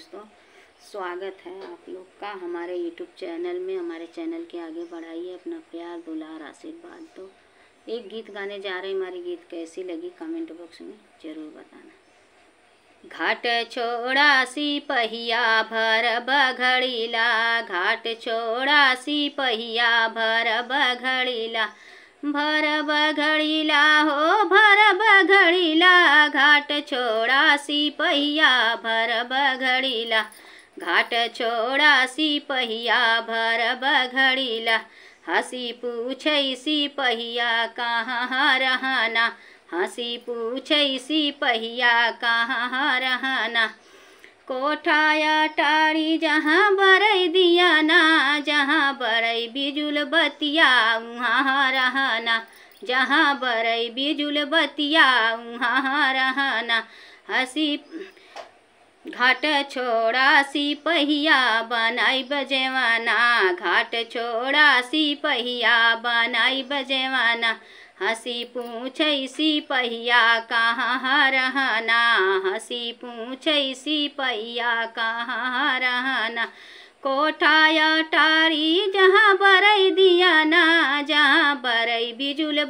दोस्तों स्वागत है आप लोग का हमारे यूट्यूब चैनल में हमारे चैनल के आगे बढ़ाइए अपना प्यार दुलार आशीर्वाद दो तो एक गीत गाने जा रहे हमारी गीत कैसी लगी कमेंट बॉक्स में ज़रूर बताना घाट छोड़ा सी पहिया भर बघड़ीला घाट छोड़ा सी पहिया भर बघड़ीला भरब घड़ीला हो भर बघड़ीला घाट छोड़ा सिपहिया भर बघड़ीला घाट छोड़ा सिपहिया भरब घड़ीला हंसी पूछे सिपहिया कहाँ रहना हंसी पूछे सिपहिया कहाँ रहना कोठाया टारी जहाँ बरई दिया ना जहाँ बरई बिजुल बतिया वहाँ रहना जहाँ बरई बिजुल बतिया वहाँ रहना हसी घाट छोड़ा पहिया बनाई बजेवाना घाट छोड़ा पहिया बनाई बजेवाना हसी पूछ पहिया कहाँ रहना हसी पूछ सी पहिया कहाँ रहना कोठाया टारी जहाँ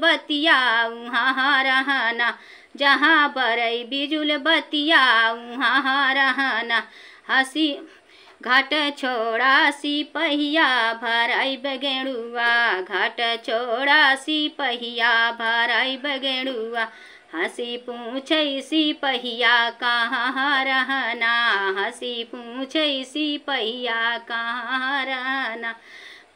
बतिया वहाँ रहना जहाँ बरई बिजुल बतिया वहाँ रहना हसी घट छोड़ा सिपहिया भराई बगेड़ुआ घाट छोड़ा सिपहिया भराई बगेड़ुआ हसी पूछ सिपहिया कहाँ रहना हसी पूछ सिपहिया कहाँ रहना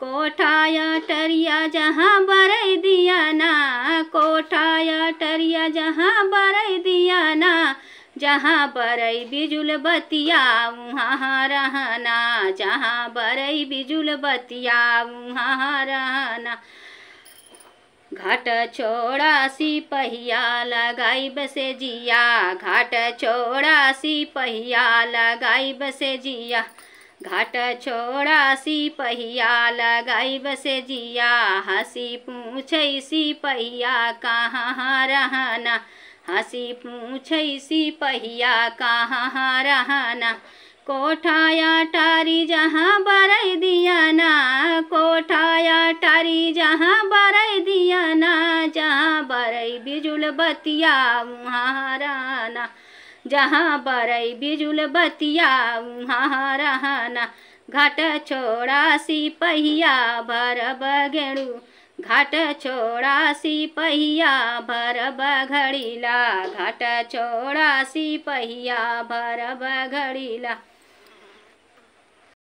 कोठाया टरिया जहाँ बर दिया ना कोठाया टरिया जहाँ बर दिया ना जहाँ बरई बिजुल बतिया वहाँ रहना जहाँ बरई बिजुल बतिया वहाँ रहना घाट छोड़ा सी पहिया लगाई बसे जिया घाट छोड़ा सी पहिया लगाई बसे जिया घाट छोड़ा सिपहिया लगाइब से जिया हसी पूछ सिपहिया कहाँ रहना हसी पूछ सिपहिया कहाँ रहना कोठाया टारी जहाँ बरई दिया ना कोठाया टारी जहाँ बरई दिया ना जहाँ बरई बिजुल बतिया वहाँ रहना जहाँ बरई बिजुल बतिया वहाँ रहना घाट छोड़ा सिपहिया भर बगेड़ू घाट छोड़ा सिपहिया भर बघड़ीला घाट छोड़ा सिपहिया भर बघड़ीला